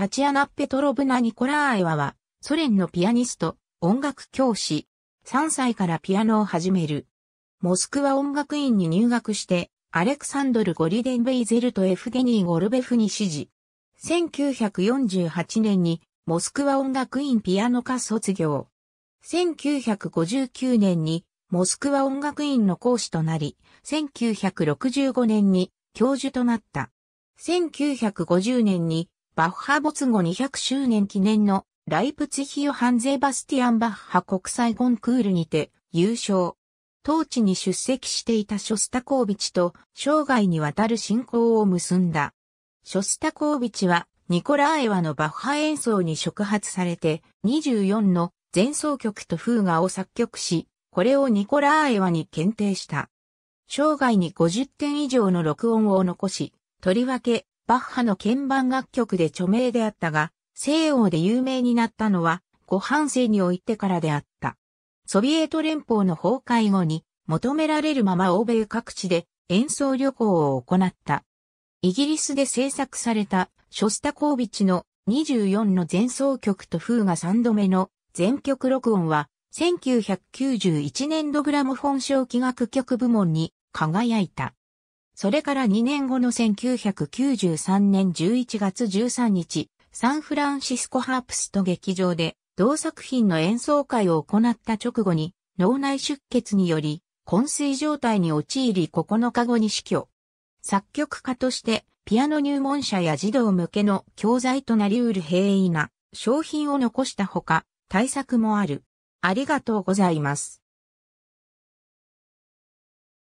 タチアナ・ペトロブナ・ニコラーエワは、ソ連のピアニスト、音楽教師、3歳からピアノを始める。モスクワ音楽院に入学して、アレクサンドル・ゴリデンベイゼルとエフゲニー・ゴルベフに指示。1948年に、モスクワ音楽院ピアノ科卒業。1959年に、モスクワ音楽院の講師となり、1965年に教授となった。1950年にバッハ没後200周年記念のライプツヒヨハンゼバスティアン・バッハ国際コンクールにて優勝。当地に出席していたショスタコービチと生涯にわたる信仰を結んだ。ショスタコービチはニコラーエワのバッハ演奏に触発されて24の前奏曲とフーガを作曲し、これをニコラーエワに検定した。生涯に50点以上の録音を残し、とりわけバッハの鍵盤楽曲で著名であったが、西欧で有名になったのは、ご半世においてからであった。ソビエト連邦の崩壊後に、求められるまま欧米各地で演奏旅行を行った。イギリスで制作された、ショスタコービチの24の前奏曲と風が3度目の全曲録音は、1991年度グラムフォン賞器楽曲部門に輝いた。それから2年後の1993年11月13日、サンフランシスコハープスト劇場で同作品の演奏会を行った直後に脳内出血により昏睡状態に陥り9日後に死去。作曲家としてピアノ入門者や児童向けの教材となり得る平易な商品を残したほか対策もある。ありがとうございます。